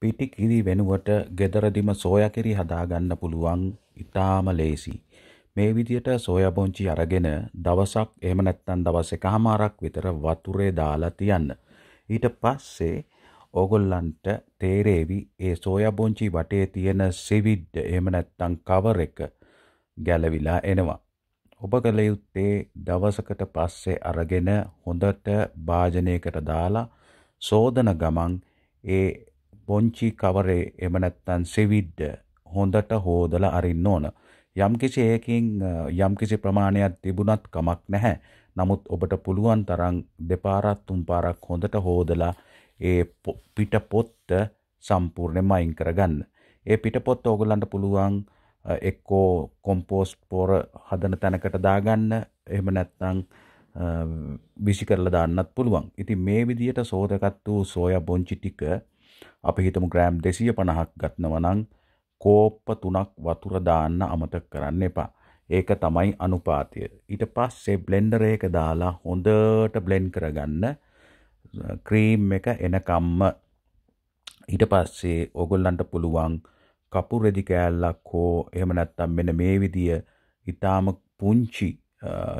පිටි කිරි වෙනුවට ගෙදරදිම සෝයා කිරි හදාගන්න පුළුවන් ඉතාම ලේසි. මේ විදියට සෝයා බොංචි අරගෙන දවසක් එහෙම නැත්නම් දවස් එකහමාරක් විතර වතුරේ දාලා තියන්න. ඊට පස්සේ ඕගොල්ලන්ට තේරෙවි ඒ සෝයා බොංචි වටේ තියෙන සිවිඩ් එහෙම නැත්නම් කවර් එක ගැලවිලා එනවා. ඔබ කළ යුත්තේ දවසකට පස්සේ අරගෙන හොඳට භාජනයකට දාලා සෝදන ගමන් ඒ පොංචි කවරේ එම නැත්තන් සෙවිඩ්ඩ හොඳට හෝදල අරින්න ඕන. යම්කිසි ඒකින් යම්කිසි ප්‍රමාණයක් තිබුණත් කමක් නැහැ. නමුත් ඔබට පුළුවන් තරං දෙපාරත් තුම්පාරක් හොඳට හෝදලා ඒ පිට පොත්ත සම්පූර්ණයෙන්ම අයින් කරගන්න. ඒ පිටපොත් ඕගොල්ලන්ට පුළුවන් එක්කෝ කොම්පෝස්ට් පෝර හදන තැනකට දාගන්න එහෙම නැත්නම් විසි කරලා දාන්නත් පුළුවන්. ඉතින් මේ විදියට සෝදගත් වූ සෝයා බොංචි ටික අපි හිතමු ග්‍රෑම් 250ක් ගන්නවා නම් කෝප්ප 3ක් වතුර දාන්න අමතක කරන්න එපා. ඒක තමයි අනුපාතය. ඊට පස්සේ බ්ලෙන්ඩර් එක දාලා හොඳට බ්ලෙන්ඩ් කරගන්න ක්‍රීම් එක එනකම්ම ඊට පස්සේ ඕගොල්ලන්ට පුළුවන් කපු රෙදි කෑල්ලක් හෝ එහෙම නැත්නම් මෙන්න මේ විදිය ඊටාම පුංචි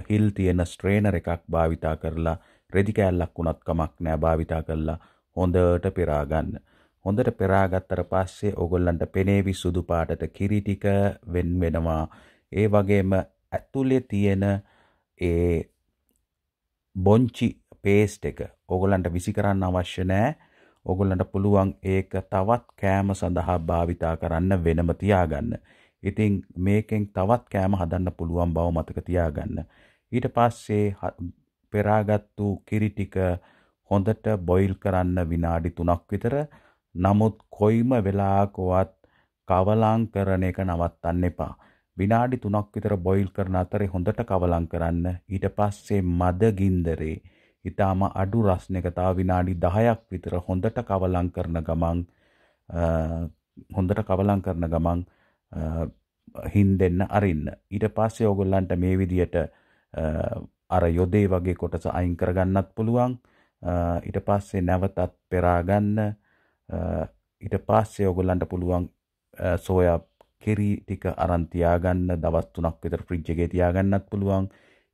හිල් තියෙන ස්ට්‍රේනර් එකක් භාවිතා කරලා රෙදි කෑල්ලක් වුණත් කමක් නෑ භාවිතා කරලා හොඳට පෙරාගන්න. හොඳට පෙරාගත්තර පස්සේ ඔගොල්ලන්ට පෙනේවි සුදු පාටට කිරිටික වෙන් වෙනවා. ඒ වගේම ඇතුලේ තියෙන ඒ බොංචි පේස්ට් එක ඔගොල්ලන්ට විසි කරන්න අවශ්‍ය නෑ. ඔගොල්ලන්ට පුළුවන් ඒක තවත් කෑම සඳහා භාවිතා කරන්න වෙනම තියාගන්න. ඉතින් මේකෙන් තවත් කෑම හදන්න පුළුවන් බව මතක තියාගන්න. ඊට පස්සේ පෙරාගත්තු කිරි ටික හොඳට බොයිල් කරන්න විනාඩි 3ක් විතර. නමුත් කොයිම වෙලාවකවත් කවලම් කරන එක නවත්තන්න එපා. විනාඩි 3ක් විතර බොයිල් කරන අතරේ හොඳට කවලම් කරන්න. ඊට පස්සේ මද ගින්දරේ ඊටාම අඩු රස්නයක තව විනාඩි 10ක් විතර හොඳට කවලම් කරන ගමන් හොඳට කවලම් කරන ගමන් හින්දෙන්න අරින්න. ඊට පස්සේ ඕගොල්ලන්ට මේ විදියට අර යොදේ වගේ කොටස අයින් කරගන්නත් පුළුවන්. ඊට පස්සේ නැවතත් පෙරාගන්න ඊට පස්සේ ඔගොල්ලන්ට පුළුවන් සෝයා කෙරි ටික අරන් තියාගන්න දවස් 3ක් විතර ෆ්‍රිජ් එකේ තියාගන්නත් පුළුවන්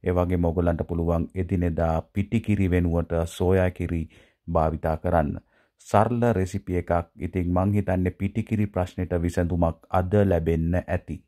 ඒ වගේම ඔගොල්ලන්ට පුළුවන් එදිනෙදා පිටි කිරි වෙනුවට සෝයා කිරි භාවිතා කරන්න සරල රෙසිපි එකක් ඉතින් මං හිතන්නේ පිටි කිරි ප්‍රශ්නෙට විසඳුමක් අද ලැබෙන්න ඇති